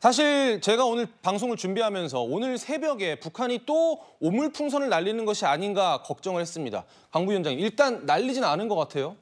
사실 제가 오늘 방송을 준비하면서 오늘 새벽에 북한이 또 오물풍선을 날리는 것이 아닌가 걱정을 했습니다. 강부 위원장 일단 날리진 않은 것 같아요.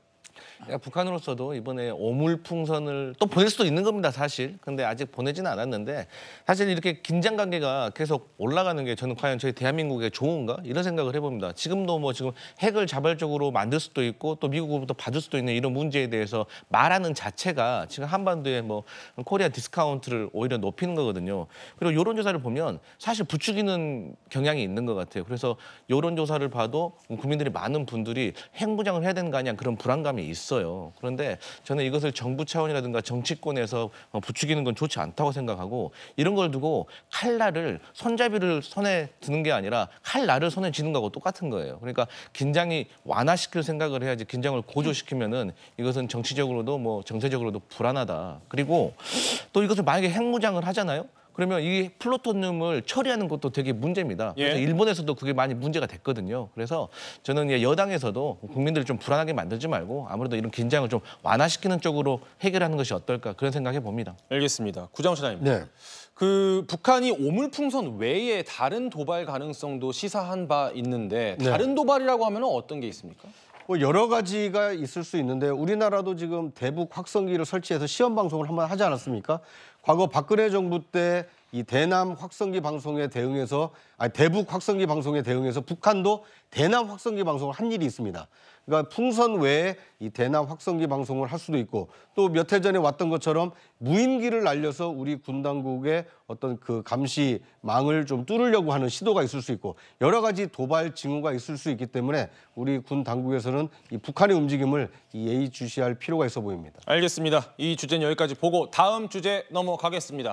그러니까 북한으로서도 이번에 오물풍선을 또 보낼 수도 있는 겁니다, 사실. 근데 아직 보내지는 않았는데 사실 이렇게 긴장 관계가 계속 올라가는 게 저는 과연 저희 대한민국에 좋은가 이런 생각을 해봅니다. 지금도 뭐 지금 핵을 자발적으로 만들 수도 있고 또 미국으로부터 받을 수도 있는 이런 문제에 대해서 말하는 자체가 지금 한반도에 뭐 코리아 디스카운트를 오히려 높이는 거거든요. 그리고 여론조사를 보면 사실 부추기는 경향이 있는 것 같아요. 그래서 여론조사를 봐도 국민들이 많은 분들이 핵무장을 해야 되는 거아니냐 그런 불안감이 있어요. 그런데 저는 이것을 정부 차원이라든가 정치권에서 어, 부추기는 건 좋지 않다고 생각하고 이런 걸 두고 칼날을 손잡이를 손에 드는 게 아니라 칼날을 손에 쥐는 거하고 똑같은 거예요. 그러니까 긴장이 완화시킬 생각을 해야지 긴장을 고조시키면은 이것은 정치적으로도 뭐 정세적으로도 불안하다. 그리고 또 이것을 만약에 핵무장을 하잖아요. 그러면 이 플루토늄을 처리하는 것도 되게 문제입니다. 예. 그래서 일본에서도 그게 많이 문제가 됐거든요. 그래서 저는 여당에서도 국민들을 좀 불안하게 만들지 말고 아무래도 이런 긴장을 좀 완화시키는 쪽으로 해결하는 것이 어떨까 그런 생각해 봅니다. 알겠습니다. 구장호 차장님. 네. 그 북한이 오물풍선 외에 다른 도발 가능성도 시사한 바 있는데 네. 다른 도발이라고 하면 어떤 게 있습니까? 뭐 여러 가지가 있을 수 있는데 우리나라도 지금 대북 확성기를 설치해서 시험 방송을 한번 하지 않았습니까? 과거 박근혜 정부 때 이 대남 확성기 방송에 대응해서 아니 대북 확성기 방송에 대응해서 북한도 대남 확성기 방송을 한 일이 있습니다. 그러니까 풍선 외에 이 대남 확성기 방송을 할 수도 있고 또 몇 해 전에 왔던 것처럼 무인기를 날려서 우리 군 당국의 어떤 그 감시망을 좀 뚫으려고 하는 시도가 있을 수 있고 여러 가지 도발 징후가 있을 수 있기 때문에 우리 군 당국에서는 이 북한의 움직임을 예의주시할 필요가 있어 보입니다. 알겠습니다. 이 주제는 여기까지 보고 다음 주제 넘어. 넘어가겠습니다.